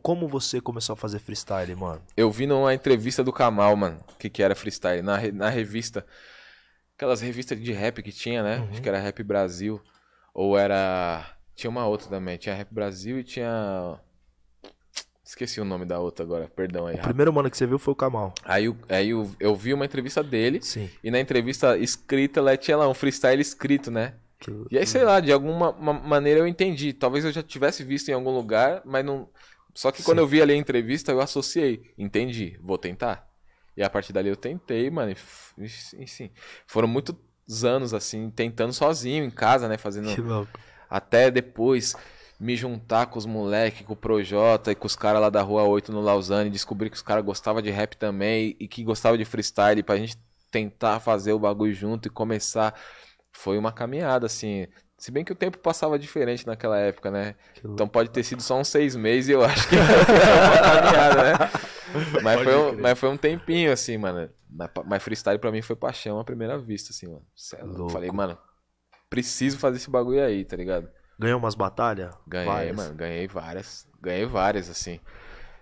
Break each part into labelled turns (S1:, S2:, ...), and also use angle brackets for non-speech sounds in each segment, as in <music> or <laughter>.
S1: Como você começou a fazer freestyle, mano?
S2: Eu vi numa entrevista do Kamal, mano, o que, que era freestyle, na, na revista. Aquelas revistas de rap que tinha, né? Uhum. Acho que era Rap Brasil. Ou era. Tinha uma outra também. Tinha Rap Brasil e tinha. Esqueci o nome da outra agora, perdão aí. O primeiro
S1: mano que você viu foi o Kamal.
S2: Aí, aí eu, eu vi uma entrevista dele. Sim. E na entrevista escrita, lá tinha lá um freestyle escrito, né? Que... E aí, sei lá, de alguma maneira eu entendi. Talvez eu já tivesse visto em algum lugar, mas não. Só que Sim. quando eu vi ali a entrevista, eu associei. Entendi, vou tentar. E a partir dali eu tentei, mano. E, enfim, foram muitos anos, assim, tentando sozinho em casa, né? Fazendo. Que louco. Até depois me juntar com os moleques, com o Projota e com os caras lá da Rua 8 no Lausanne, descobrir que os caras gostavam de rap também e que gostava de freestyle pra gente tentar fazer o bagulho junto e começar. Foi uma caminhada, assim. Se bem que o tempo passava diferente naquela época, né? Então pode ter sido só uns seis meses e eu acho que uma <laughs> caminhada, né? <laughs> Mas foi, um, mas foi, um, tempinho, assim, mano. Mas freestyle pra mim foi paixão à primeira vista, assim, mano. é louco. Falei, mano, preciso fazer esse bagulho aí, tá ligado? Ganhou umas batalhas? Ganhei, várias. mano. Ganhei várias. Ganhei várias, assim.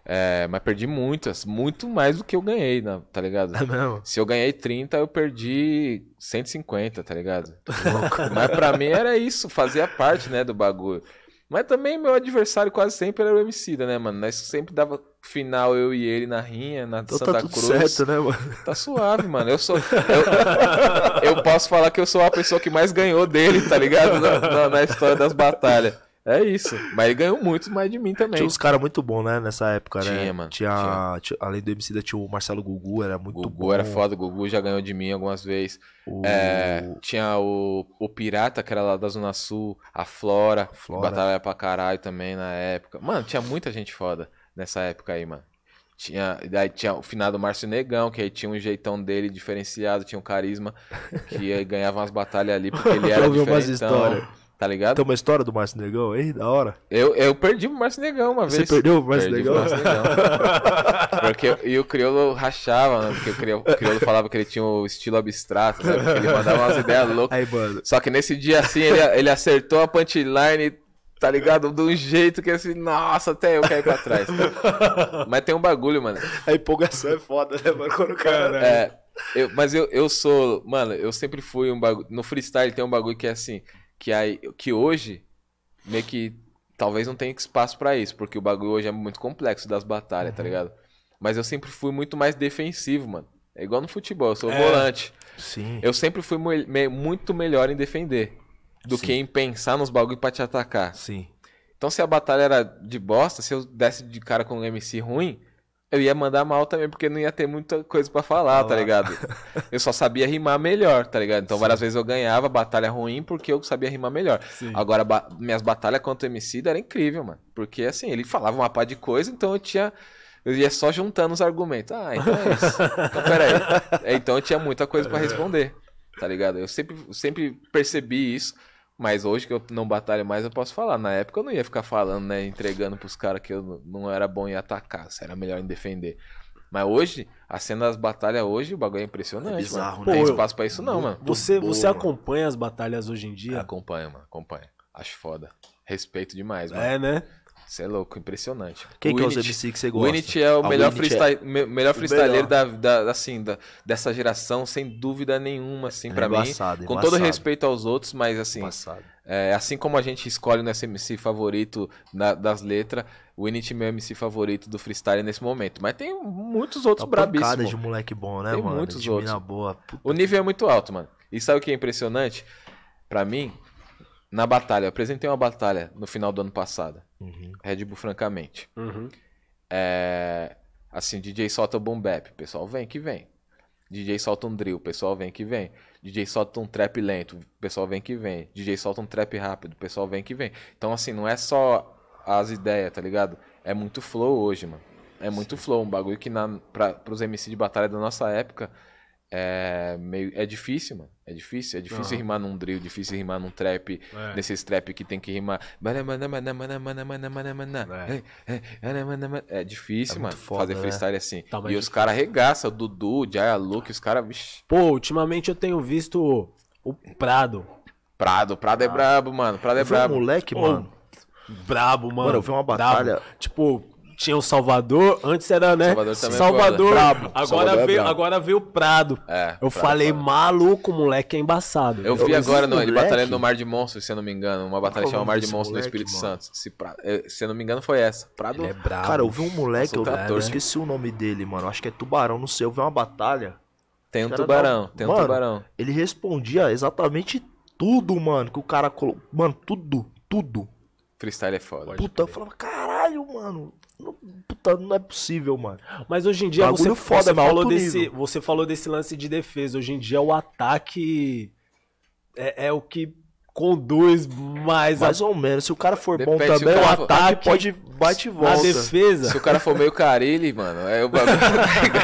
S2: É, mas perdi muitas, muito mais do que eu ganhei, né, tá ligado? <laughs> Se eu ganhei 30, eu perdi 150, tá ligado? <laughs> mas pra mim era isso, fazia parte, né, do bagulho. Mas também meu adversário quase sempre era o MC, né, mano? Nós sempre dava final eu e ele na rinha, na então, tá Santa tá tudo Cruz. certo, né, mano? Tá suave, mano. Eu sou. Eu, eu posso falar que eu sou a pessoa que mais ganhou dele, tá ligado? Na, na, na história das batalhas. É isso. Mas ele ganhou muito mais de mim também. Tinha uns caras muito bons, né, nessa época, tinha, né?
S1: tinha, mano. Tinha, além do MC da, tinha o Marcelo Gugu, era muito Gugu bom. Gugu era foda, o
S2: Gugu já ganhou de mim algumas vezes. O... É, tinha o, o Pirata, que era lá da Zona Sul, a Flora, Flora. batalha pra caralho também na época. Mano, tinha muita gente foda nessa época aí, mano. Tinha, daí tinha o finado Márcio Negão, que aí tinha um jeitão dele diferenciado, tinha um carisma, que ganhava umas batalhas ali, porque ele <laughs> era diferente. umas histórias. Tá ligado?
S1: Tem uma história do Márcio Negão aí, da hora. Eu, eu perdi o Márcio Negão uma Você vez. Você perdeu o Márcio Negão? Márcio
S2: Negão. <laughs> porque e o Criolo rachava, né? porque o Criolo, o Criolo, falava que ele tinha um estilo abstrato, sabe? Né? Porque ele mandava umas ideias loucas. Aí, mano. Só que nesse dia, assim, ele, ele acertou a punchline tá ligado? De um jeito que assim, nossa, até eu caí pra trás. mas tem um bagulho, mano. A empolgação é foda, né, mano? Quando o cara. É, eu, mas eu, eu sou. Mano, eu sempre fui um bagulho. No freestyle tem um bagulho que é assim que, aí, que hoje meio que talvez não tenha espaço para isso, porque o bagulho hoje é muito complexo das batalhas, tá uhum. tá ligado? Mas eu sempre fui muito mais defensivo, mano. É igual no futebol, eu sou é, volante. Sim. Eu sempre fui me muito melhor em defender do sim. que em pensar nos bagulho para te atacar. Sim. Então se a batalha era de bosta, se eu desse de cara com um MC ruim, eu ia mandar mal também, porque não ia ter muita coisa para falar, ah, tá ligado? <laughs> eu só sabia rimar melhor, tá ligado? Então Sim. várias vezes eu ganhava batalha ruim porque eu sabia rimar melhor. Sim. Agora, ba minhas batalhas contra o MC era incrível, mano. Porque assim, ele falava uma pá de coisa, então eu tinha. Eu ia só juntando os argumentos. Ah, então é isso. <laughs> então peraí. É, então eu tinha muita coisa para é. responder, tá ligado? Eu sempre, sempre percebi isso. Mas hoje que eu não batalho mais, eu posso falar. Na época eu não ia ficar falando, né? Entregando pros caras que eu não era bom em atacar, se era melhor em defender. Mas hoje, a cena das batalhas hoje, o bagulho é impressionante. É bizarro, mano. Pô, Não tem né? espaço pra isso, não, mano. Você, você acompanha mano. as batalhas hoje em dia? Acompanha, mano. Acompanha. Acho foda. Respeito demais, mano. É, né? Você é louco, impressionante. Quem o que é os MC que você gosta? O Init é o ah, é melhor, o freestyle, melhor freestyleiro da, da, assim, da, dessa geração, sem dúvida nenhuma, assim, é para mim. Embaçado. Com todo respeito aos outros, mas assim. Embaçado. É, assim como a gente escolhe nosso MC favorito na, das letras, o Init é meu MC favorito do freestyle nesse momento. Mas tem muitos outros tá brabíssimos. de moleque bom, né, tem mano? muitos de outros. Boa, o nível é muito alto, mano. E sabe o que é impressionante? para mim, na batalha, eu apresentei uma batalha no final do ano passado. Uhum. Red Bull, francamente. Uhum. É, assim, DJ solta o bap, pessoal vem que vem. DJ solta um drill, pessoal vem que vem. DJ solta um trap lento, pessoal vem que vem. DJ solta um trap rápido, pessoal vem que vem. Então, assim, não é só as ideias, tá ligado? É muito flow hoje, mano. É muito Sim. flow, um bagulho que na, pra, pros MC de batalha da nossa época é, meio, é difícil, mano. É difícil. É difícil uhum. rimar num drill, difícil rimar num trap. É. Nesses trap que tem que rimar. É, é difícil, é mano. Foda, fazer né? freestyle né? assim. Tá, e os caras arregaçam. Dudu, Jaya Luke, os caras. Pô, ultimamente eu tenho visto o Prado. Prado, Prado é ah. brabo, mano. Prado é brabo. Um moleque, mano. Brabo, mano. Mano, eu vi uma batalha. Brabo.
S1: Tipo, tinha o Salvador, antes era, né? Salvador, é Salvador brabo. Agora, Salvador é veio, é agora veio o Prado. É, eu Prado, é falei, Prado. maluco, moleque é embaçado. Eu vi agora, não, ele batalhando no Mar
S2: de Monstros, se eu não me engano. Uma batalha chamada Mar de Monstros no Espírito Santo. Se, se eu não me engano, foi essa. Prado. Ele é brabo. Cara, eu vi um moleque, eu, eu esqueci
S1: o nome dele, mano. Acho que é Tubarão, não sei. Eu vi uma batalha. Tem um tubarão, da... tem um mano, tubarão. Ele respondia exatamente tudo, mano, que o cara colocou. Mano, tudo, tudo.
S2: Freestyle é foda. Puta, eu falava, caralho, mano. Não,
S1: puta, não é possível, mano. Mas hoje em dia você, foda, você é falou desse, você falou desse lance de defesa. Hoje em dia o ataque é, é o que conduz mais. Mais a... ou menos. Se o cara for Depende, bom também, o, o ataque, pode bate e volta. Na defesa. Se o cara for
S2: meio carilho, mano, é o bagulho.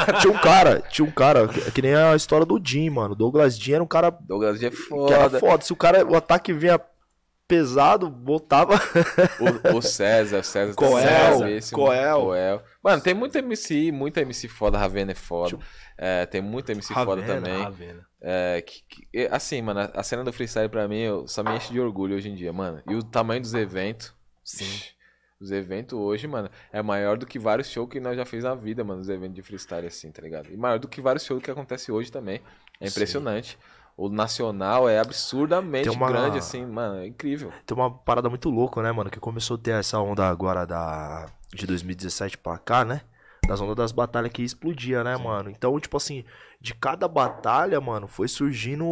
S2: Tá <laughs> tinha um
S1: cara, tinha um cara, que, que nem a história do Jim, mano. Douglas Jim era um cara. Douglas Jim é foda. Que era foda. Se o cara, o ataque vinha pesado, botava.
S2: o, o, César, César Coel, César, é esse, né? Coel. Coel. Mano, tem muita MC, muita MC foda, Ravena é foda. é, tem muita MC Ravena, foda também. Ravena. É, que, que, assim, mano, a cena do freestyle pra mim eu, só me enche de orgulho hoje em dia, mano. E o tamanho dos eventos. Sim. Os eventos hoje, mano, é maior do que vários shows que nós já fez na vida, mano. Os eventos de freestyle, assim, tá ligado? E maior do que vários shows que acontece hoje também. É impressionante. Sim o nacional é absurdamente uma... grande, assim, mano, é incrível.
S1: Tem uma parada muito louca, né, mano, que começou a ter essa onda agora da de 2017 pra cá, né? Das ondas das batalhas que explodia, né, Sim. mano? Então, tipo assim, de cada batalha, mano, foi surgindo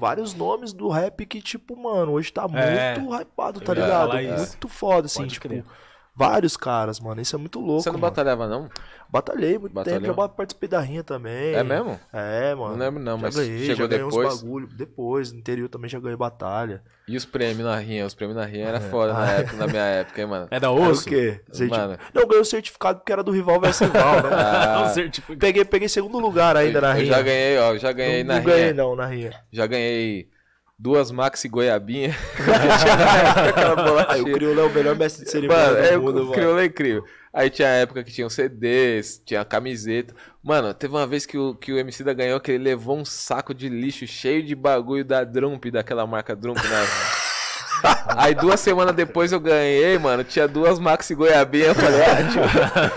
S1: vários nomes do rap que, tipo, mano, hoje tá é. muito hypado, tá ligado? Muito foda, assim, Pode tipo. Crer Vários caras, mano. Isso é muito louco. Você não mano. batalhava, não? Batalhei muito Batalhou. tempo. Eu participei da rinha também. É mesmo? É, mano. Não lembro, não, já mas ganhei, chegou já depois. Uns bagulho. Depois, no interior também já ganhei batalha.
S2: E os prêmios na rinha? Os prêmios na rinha era é. fora na, ah, é. época, na minha época, hein, mano? É da osso? o quê? Mano.
S1: Não, ganhei o certificado porque era do rival versus rival, né? <laughs> ah.
S2: <laughs> peguei, peguei segundo lugar ainda eu, na rinha. Eu já ganhei, ó. Já ganhei não, na não rinha. Não ganhei, não, na rinha. Já ganhei duas maxi goiabinha. <laughs> Aí, o Crioulo é o melhor mestre de cerimônia mano, do é, mundo, O Crioulo é incrível. Aí tinha a época que tinham CDs, tinha camiseta. Mano, teve uma vez que o, que o MC da ganhou que ele levou um saco de lixo cheio de bagulho da Drump, daquela marca Drump, né? Aí duas semanas depois eu ganhei, mano. Tinha duas Maxi Goiabinha. Eu falei, ah,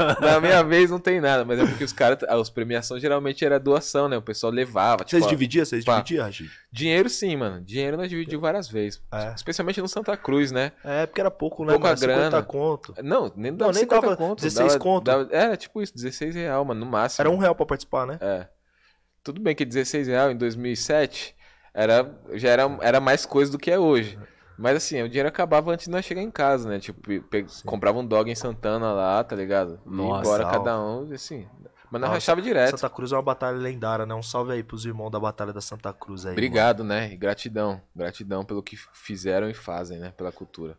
S2: tipo, na minha vez não tem nada. Mas é porque os caras, as premiações geralmente era doação, né? O pessoal levava. Vocês tipo, dividiam? Vocês tipo, dividiam, Dinheiro sim, mano. Dinheiro nós dividimos várias vezes. É. Especialmente no Santa Cruz, né?
S1: É, porque era pouco, né? Pouca mano? É grana. 50 conto. Não, nem dava não, nem 50 dava conto. 16 dava, conto.
S2: Dava, era tipo isso, 16 real, mano, no máximo. Era um real pra participar, né? É. Tudo bem que 16 real em 2007 era, já era, era mais coisa do que é hoje. Mas assim, o dinheiro acabava antes de nós chegar em casa, né? Tipo, comprava um dog em Santana lá, tá ligado? Nossa, e embora cada
S1: um, assim. Mas nós rachava direto. Santa Cruz é uma batalha lendária, né? Um salve aí pros irmãos da Batalha da Santa Cruz aí. Obrigado,
S2: mano. né? E gratidão. Gratidão pelo que fizeram e fazem, né? Pela cultura.